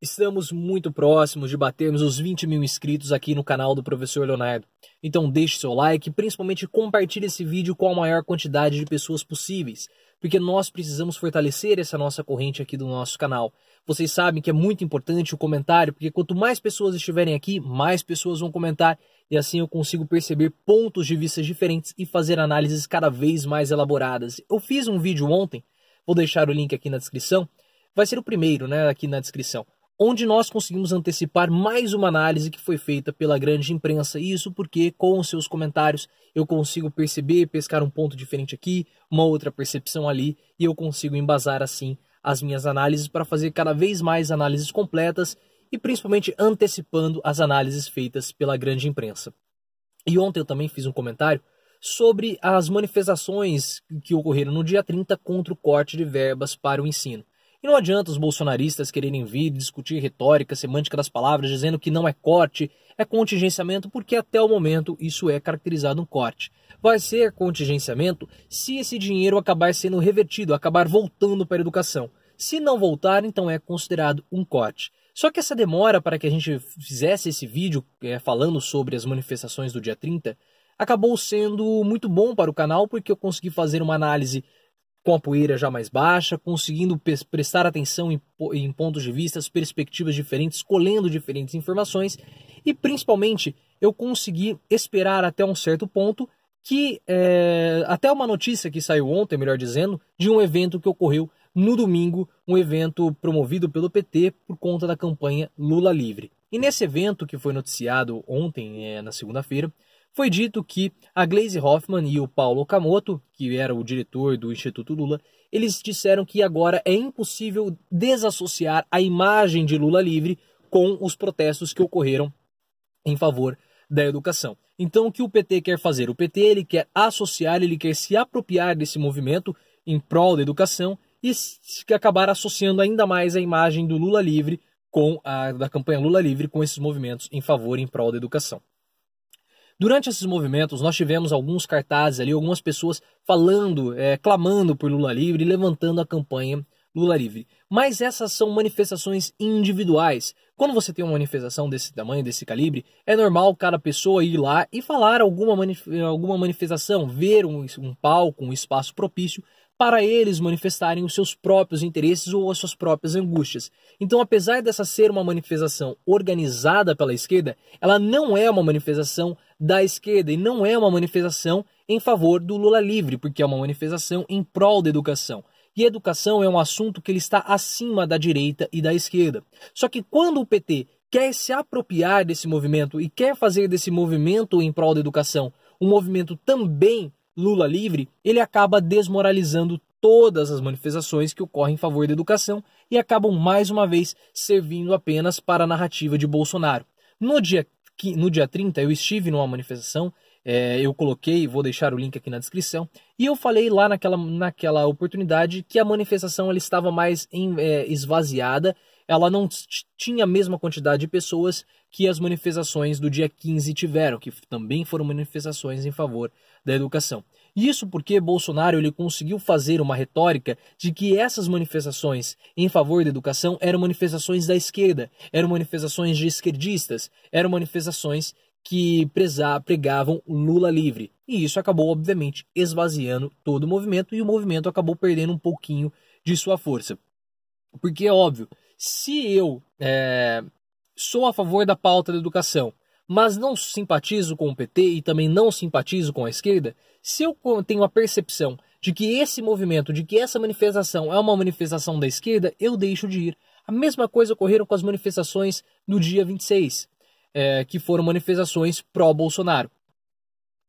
Estamos muito próximos de batermos os 20 mil inscritos aqui no canal do Professor Leonardo. Então deixe seu like e principalmente compartilhe esse vídeo com a maior quantidade de pessoas possíveis, porque nós precisamos fortalecer essa nossa corrente aqui do nosso canal. Vocês sabem que é muito importante o comentário, porque quanto mais pessoas estiverem aqui, mais pessoas vão comentar e assim eu consigo perceber pontos de vista diferentes e fazer análises cada vez mais elaboradas. Eu fiz um vídeo ontem, vou deixar o link aqui na descrição, vai ser o primeiro, né, aqui na descrição onde nós conseguimos antecipar mais uma análise que foi feita pela grande imprensa. Isso porque, com os seus comentários, eu consigo perceber, pescar um ponto diferente aqui, uma outra percepção ali, e eu consigo embasar assim as minhas análises para fazer cada vez mais análises completas e principalmente antecipando as análises feitas pela grande imprensa. E ontem eu também fiz um comentário sobre as manifestações que ocorreram no dia 30 contra o corte de verbas para o ensino. E não adianta os bolsonaristas quererem vir discutir retórica, semântica das palavras, dizendo que não é corte, é contingenciamento, porque até o momento isso é caracterizado um corte. Vai ser contingenciamento se esse dinheiro acabar sendo revertido, acabar voltando para a educação. Se não voltar, então é considerado um corte. Só que essa demora para que a gente fizesse esse vídeo é, falando sobre as manifestações do dia 30 acabou sendo muito bom para o canal porque eu consegui fazer uma análise com a poeira já mais baixa, conseguindo prestar atenção em, em pontos de vista, perspectivas diferentes, colhendo diferentes informações e principalmente eu consegui esperar até um certo ponto que é, até uma notícia que saiu ontem, melhor dizendo, de um evento que ocorreu no domingo, um evento promovido pelo PT por conta da campanha Lula Livre. E nesse evento que foi noticiado ontem, é, na segunda-feira, foi dito que a Glaze Hoffman e o Paulo Okamoto, que era o diretor do Instituto Lula, eles disseram que agora é impossível desassociar a imagem de Lula livre com os protestos que ocorreram em favor da educação. Então, o que o PT quer fazer? O PT ele quer associar, ele quer se apropriar desse movimento em prol da educação e acabar associando ainda mais a imagem do Lula livre com a da campanha Lula livre com esses movimentos em favor e em prol da educação. Durante esses movimentos, nós tivemos alguns cartazes ali, algumas pessoas falando, é, clamando por Lula livre, levantando a campanha Lula livre. Mas essas são manifestações individuais. Quando você tem uma manifestação desse tamanho, desse calibre, é normal cada pessoa ir lá e falar alguma, manif alguma manifestação, ver um, um palco, um espaço propício para eles manifestarem os seus próprios interesses ou as suas próprias angústias. Então, apesar dessa ser uma manifestação organizada pela esquerda, ela não é uma manifestação da esquerda e não é uma manifestação em favor do Lula livre, porque é uma manifestação em prol da educação. E educação é um assunto que ele está acima da direita e da esquerda. Só que quando o PT quer se apropriar desse movimento e quer fazer desse movimento em prol da educação um movimento também Lula livre, ele acaba desmoralizando todas as manifestações que ocorrem em favor da educação e acabam mais uma vez servindo apenas para a narrativa de Bolsonaro. No dia no dia 30 eu estive numa manifestação, é, eu coloquei, vou deixar o link aqui na descrição, e eu falei lá naquela, naquela oportunidade que a manifestação ela estava mais em, é, esvaziada, ela não tinha a mesma quantidade de pessoas que as manifestações do dia 15 tiveram, que também foram manifestações em favor da educação. Isso porque Bolsonaro ele conseguiu fazer uma retórica de que essas manifestações em favor da educação eram manifestações da esquerda, eram manifestações de esquerdistas, eram manifestações que pregavam Lula livre. E isso acabou, obviamente, esvaziando todo o movimento e o movimento acabou perdendo um pouquinho de sua força. Porque é óbvio, se eu é, sou a favor da pauta da educação, mas não simpatizo com o PT e também não simpatizo com a esquerda, se eu tenho a percepção de que esse movimento, de que essa manifestação é uma manifestação da esquerda, eu deixo de ir. A mesma coisa ocorreram com as manifestações no dia 26, é, que foram manifestações pró-Bolsonaro.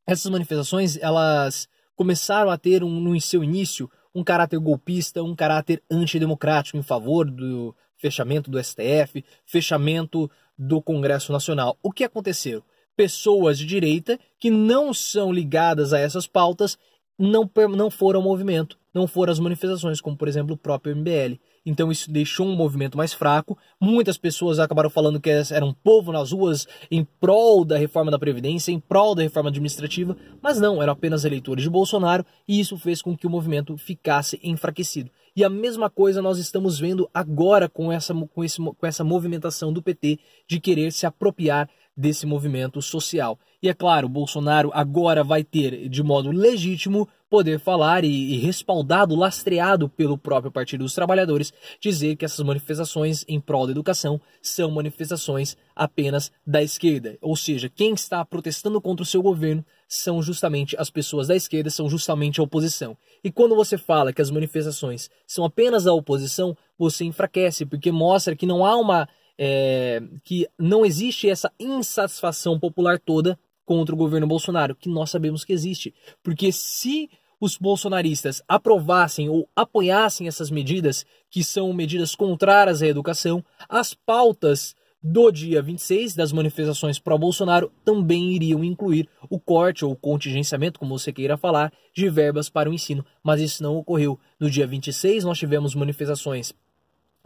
Essas manifestações, elas começaram a ter, um, no seu início, um caráter golpista, um caráter antidemocrático em favor do fechamento do STF, fechamento do Congresso Nacional. O que aconteceu? Pessoas de direita que não são ligadas a essas pautas não, não foram ao movimento, não foram às manifestações, como por exemplo o próprio MBL. Então isso deixou um movimento mais fraco. Muitas pessoas acabaram falando que eram povo nas ruas em prol da reforma da Previdência, em prol da reforma administrativa, mas não, eram apenas eleitores de Bolsonaro e isso fez com que o movimento ficasse enfraquecido. E a mesma coisa nós estamos vendo agora com essa, com, esse, com essa movimentação do PT de querer se apropriar desse movimento social. E é claro, Bolsonaro agora vai ter, de modo legítimo, poder falar e, e respaldado, lastreado pelo próprio Partido dos Trabalhadores, dizer que essas manifestações em prol da educação são manifestações apenas da esquerda. Ou seja, quem está protestando contra o seu governo são justamente as pessoas da esquerda, são justamente a oposição. E quando você fala que as manifestações são apenas a oposição, você enfraquece, porque mostra que não há uma. É, que não existe essa insatisfação popular toda contra o governo Bolsonaro, que nós sabemos que existe. Porque se os bolsonaristas aprovassem ou apoiassem essas medidas, que são medidas contrárias à educação, as pautas do dia 26 das manifestações pró-Bolsonaro também iriam incluir o corte ou contingenciamento, como você queira falar, de verbas para o ensino, mas isso não ocorreu. No dia 26 nós tivemos manifestações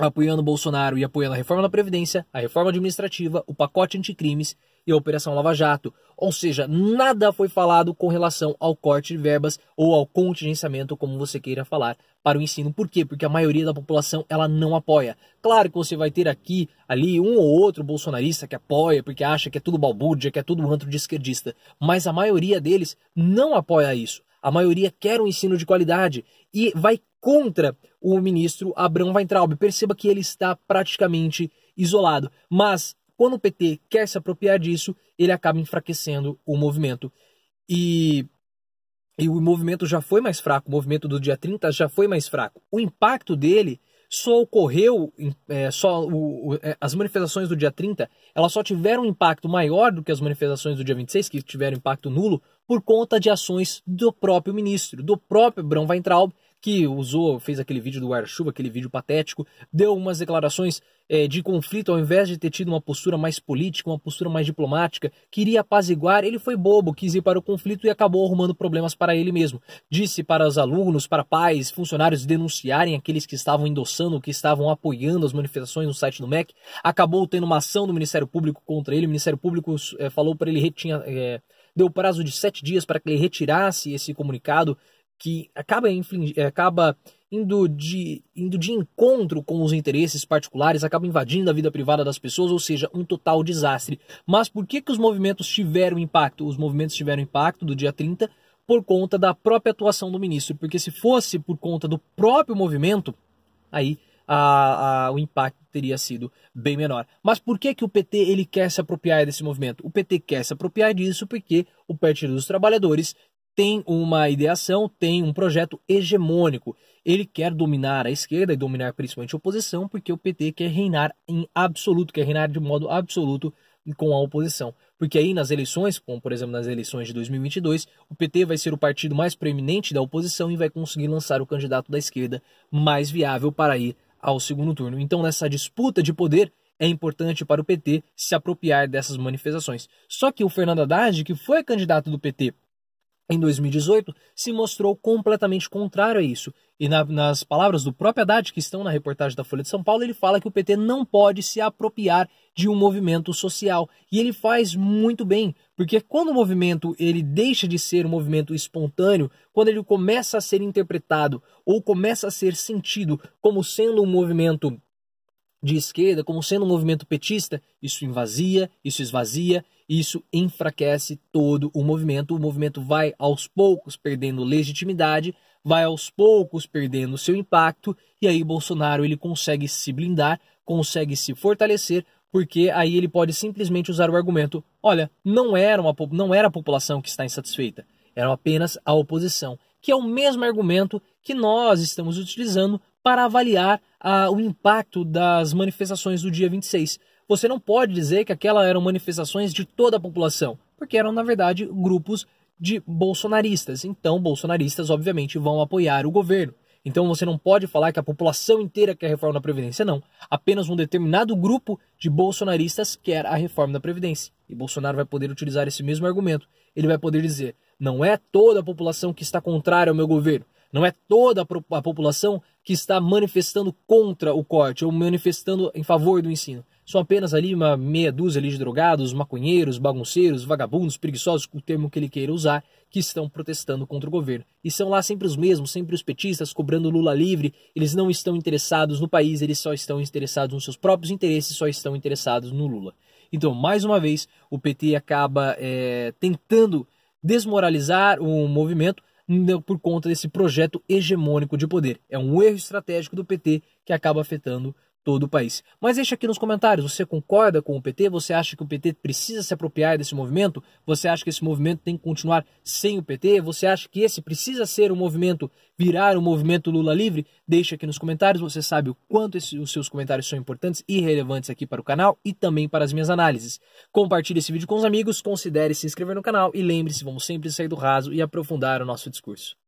apoiando Bolsonaro e apoiando a reforma da Previdência, a reforma administrativa, o pacote anticrimes e a Operação Lava Jato. Ou seja, nada foi falado com relação ao corte de verbas ou ao contingenciamento, como você queira falar, para o ensino. Por quê? Porque a maioria da população ela não apoia. Claro que você vai ter aqui, ali, um ou outro bolsonarista que apoia, porque acha que é tudo balbúrdia, que é tudo um antro de esquerdista. Mas a maioria deles não apoia isso. A maioria quer um ensino de qualidade e vai contra o ministro Abraão Weintraub. Perceba que ele está praticamente isolado. Mas quando o PT quer se apropriar disso, ele acaba enfraquecendo o movimento. E, e o movimento já foi mais fraco, o movimento do dia 30 já foi mais fraco. O impacto dele só ocorreu, é, só o, o, é, as manifestações do dia 30, elas só tiveram um impacto maior do que as manifestações do dia 26, que tiveram impacto nulo, por conta de ações do próprio ministro, do próprio Brão Weintraub, que usou, fez aquele vídeo do guarda-chuva, aquele vídeo patético, deu umas declarações é, de conflito ao invés de ter tido uma postura mais política, uma postura mais diplomática, queria apaziguar, ele foi bobo, quis ir para o conflito e acabou arrumando problemas para ele mesmo. Disse para os alunos, para pais, funcionários denunciarem aqueles que estavam endossando, que estavam apoiando as manifestações no site do MEC, acabou tendo uma ação do Ministério Público contra ele, o Ministério Público é, falou para ele tinha É, deu prazo de sete dias para que ele retirasse esse comunicado que acaba, eh, acaba indo, de, indo de encontro com os interesses particulares, acaba invadindo a vida privada das pessoas, ou seja, um total desastre. Mas por que, que os movimentos tiveram impacto? Os movimentos tiveram impacto do dia 30 por conta da própria atuação do ministro, porque se fosse por conta do próprio movimento, aí a, a, o impacto teria sido bem menor. Mas por que, que o PT ele quer se apropriar desse movimento? O PT quer se apropriar disso porque o Partido dos Trabalhadores tem uma ideação, tem um projeto hegemônico. Ele quer dominar a esquerda e dominar principalmente a oposição, porque o PT quer reinar em absoluto, quer reinar de modo absoluto com a oposição. Porque aí nas eleições, como por exemplo nas eleições de 2022, o PT vai ser o partido mais preeminente da oposição e vai conseguir lançar o candidato da esquerda mais viável para ir ao segundo turno. Então nessa disputa de poder, é importante para o PT se apropriar dessas manifestações. Só que o Fernando Haddad, que foi candidato do PT em 2018 se mostrou completamente contrário a isso. E na, nas palavras do próprio Haddad, que estão na reportagem da Folha de São Paulo, ele fala que o PT não pode se apropriar de um movimento social. E ele faz muito bem, porque quando o movimento ele deixa de ser um movimento espontâneo, quando ele começa a ser interpretado ou começa a ser sentido como sendo um movimento de esquerda, como sendo um movimento petista, isso invasia, isso esvazia, isso enfraquece todo o movimento. O movimento vai aos poucos perdendo legitimidade, vai aos poucos perdendo seu impacto, e aí Bolsonaro ele consegue se blindar, consegue se fortalecer, porque aí ele pode simplesmente usar o argumento: olha, não era, uma, não era a população que está insatisfeita, era apenas a oposição, que é o mesmo argumento que nós estamos utilizando para avaliar a, ah, o impacto das manifestações do dia 26. Você não pode dizer que aquelas eram manifestações de toda a população, porque eram, na verdade, grupos de bolsonaristas. Então, bolsonaristas, obviamente, vão apoiar o governo. Então, você não pode falar que a população inteira quer a reforma da Previdência, não. Apenas um determinado grupo de bolsonaristas quer a reforma da Previdência. E Bolsonaro vai poder utilizar esse mesmo argumento. Ele vai poder dizer: não é toda a população que está contrária ao meu governo. Não é toda a população que está manifestando contra o corte ou manifestando em favor do ensino são apenas ali uma meia dúzia de drogados, maconheiros, bagunceiros, vagabundos, preguiçosos, o termo que ele queira usar, que estão protestando contra o governo. E são lá sempre os mesmos, sempre os petistas cobrando Lula livre. Eles não estão interessados no país, eles só estão interessados nos seus próprios interesses, só estão interessados no Lula. Então, mais uma vez, o PT acaba é, tentando desmoralizar o movimento por conta desse projeto hegemônico de poder. É um erro estratégico do PT que acaba afetando todo o país. Mas deixe aqui nos comentários, você concorda com o PT? Você acha que o PT precisa se apropriar desse movimento? Você acha que esse movimento tem que continuar sem o PT? Você acha que esse precisa ser um movimento, virar um movimento Lula livre? Deixe aqui nos comentários, você sabe o quanto esse, os seus comentários são importantes e relevantes aqui para o canal e também para as minhas análises. Compartilhe esse vídeo com os amigos, considere se inscrever no canal e lembre-se, vamos sempre sair do raso e aprofundar o nosso discurso.